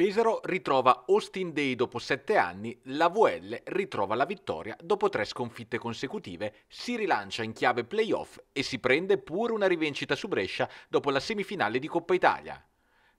Pesaro ritrova Austin Day dopo sette anni, la VL ritrova la vittoria dopo tre sconfitte consecutive, si rilancia in chiave playoff e si prende pure una rivincita su Brescia dopo la semifinale di Coppa Italia.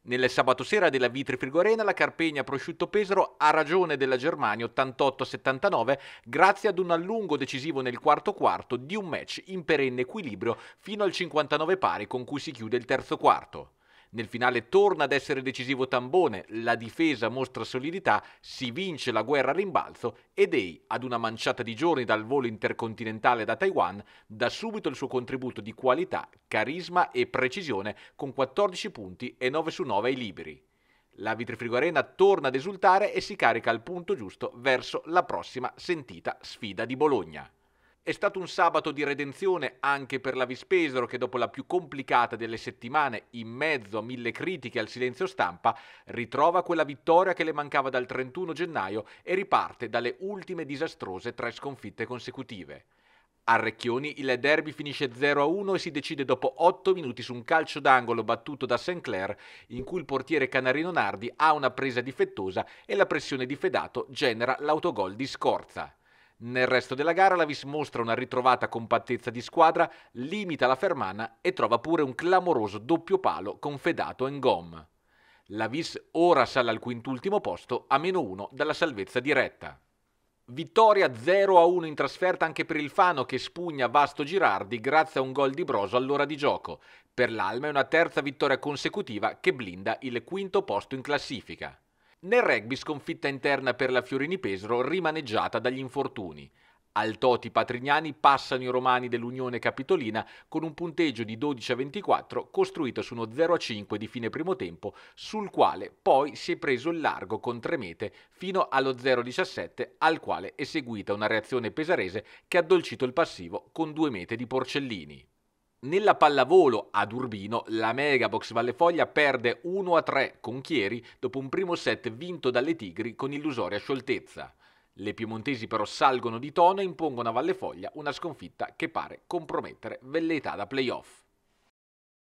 Nel sabato sera della Vitri Frigorena la Carpegna Prosciutto Pesaro ha ragione della Germania 88-79 grazie ad un allungo decisivo nel quarto quarto di un match in perenne equilibrio fino al 59 pari con cui si chiude il terzo quarto. Nel finale torna ad essere decisivo Tambone, la difesa mostra solidità, si vince la guerra a rimbalzo e Day, ad una manciata di giorni dal volo intercontinentale da Taiwan, dà subito il suo contributo di qualità, carisma e precisione con 14 punti e 9 su 9 ai liberi. La Vitrifrigo Arena torna ad esultare e si carica al punto giusto verso la prossima sentita sfida di Bologna. È stato un sabato di redenzione anche per la Vispesero che dopo la più complicata delle settimane, in mezzo a mille critiche al silenzio stampa, ritrova quella vittoria che le mancava dal 31 gennaio e riparte dalle ultime disastrose tre sconfitte consecutive. A Recchioni il derby finisce 0-1 e si decide dopo 8 minuti su un calcio d'angolo battuto da St. Clair in cui il portiere canarino Nardi ha una presa difettosa e la pressione di Fedato genera l'autogol di Scorza. Nel resto della gara Lavis mostra una ritrovata compattezza di squadra, limita la fermana e trova pure un clamoroso doppio palo con Fedato e Ngom. Lavis ora sale al quintultimo posto a meno 1 dalla salvezza diretta. Vittoria 0-1 in trasferta anche per il Fano che spugna Vasto Girardi grazie a un gol di Broso all'ora di gioco. Per l'Alma è una terza vittoria consecutiva che blinda il quinto posto in classifica. Nel rugby sconfitta interna per la Fiorini Pesaro rimaneggiata dagli infortuni. Al Toti Patrignani passano i romani dell'Unione Capitolina con un punteggio di 12 a 24 costruito su uno 0 a 5 di fine primo tempo, sul quale poi si è preso il largo con tre mete fino allo 0 a 17 al quale è seguita una reazione pesarese che ha addolcito il passivo con due mete di Porcellini. Nella pallavolo ad Urbino, la Megabox Vallefoglia perde 1-3 con Chieri dopo un primo set vinto dalle Tigri con illusoria scioltezza. Le piemontesi però salgono di tono e impongono a Vallefoglia una sconfitta che pare compromettere velleità da playoff.